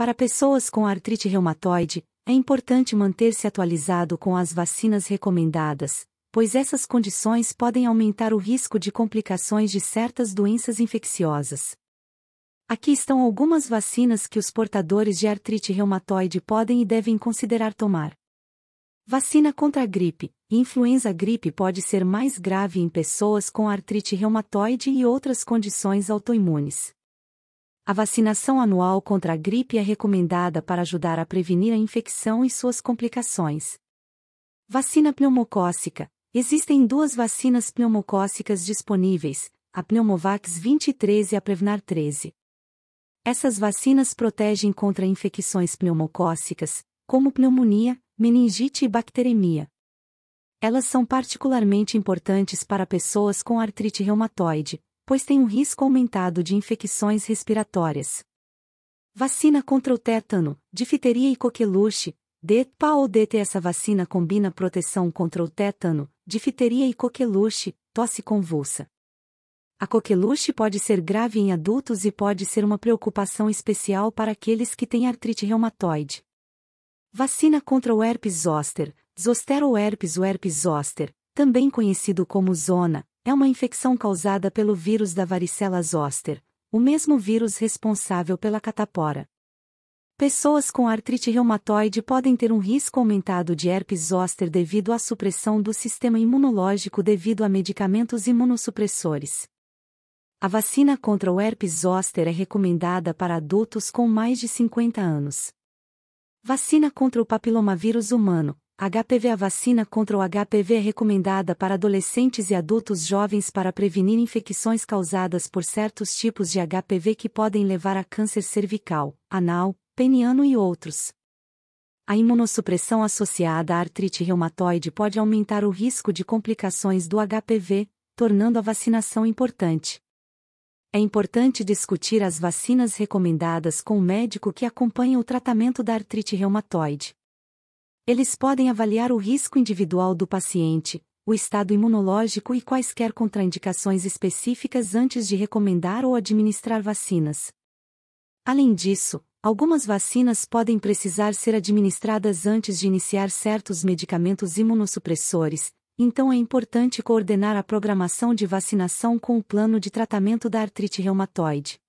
Para pessoas com artrite reumatoide, é importante manter-se atualizado com as vacinas recomendadas, pois essas condições podem aumentar o risco de complicações de certas doenças infecciosas. Aqui estão algumas vacinas que os portadores de artrite reumatoide podem e devem considerar tomar. Vacina contra a gripe. Influenza gripe pode ser mais grave em pessoas com artrite reumatoide e outras condições autoimunes. A vacinação anual contra a gripe é recomendada para ajudar a prevenir a infecção e suas complicações. Vacina pneumocócica. Existem duas vacinas pneumocócicas disponíveis, a Pneumovax 23 e a Prevnar 13. Essas vacinas protegem contra infecções pneumocócicas, como pneumonia, meningite e bacteremia. Elas são particularmente importantes para pessoas com artrite reumatoide, pois tem um risco aumentado de infecções respiratórias. Vacina contra o tétano, difteria e coqueluche. DEPA ou DT Essa vacina combina proteção contra o tétano, difteria e coqueluche, tosse convulsa. A coqueluche pode ser grave em adultos e pode ser uma preocupação especial para aqueles que têm artrite reumatoide. Vacina contra o herpes zoster, zoster ou herpes o herpes zoster, também conhecido como zona, é uma infecção causada pelo vírus da varicela zoster, o mesmo vírus responsável pela catapora. Pessoas com artrite reumatoide podem ter um risco aumentado de herpes zoster devido à supressão do sistema imunológico devido a medicamentos imunossupressores. A vacina contra o herpes zoster é recomendada para adultos com mais de 50 anos. Vacina contra o papilomavírus humano, HPV A vacina contra o HPV é recomendada para adolescentes e adultos jovens para prevenir infecções causadas por certos tipos de HPV que podem levar a câncer cervical, anal, peniano e outros. A imunossupressão associada à artrite reumatoide pode aumentar o risco de complicações do HPV, tornando a vacinação importante. É importante discutir as vacinas recomendadas com o médico que acompanha o tratamento da artrite reumatoide. Eles podem avaliar o risco individual do paciente, o estado imunológico e quaisquer contraindicações específicas antes de recomendar ou administrar vacinas. Além disso, algumas vacinas podem precisar ser administradas antes de iniciar certos medicamentos imunossupressores, então é importante coordenar a programação de vacinação com o plano de tratamento da artrite reumatoide.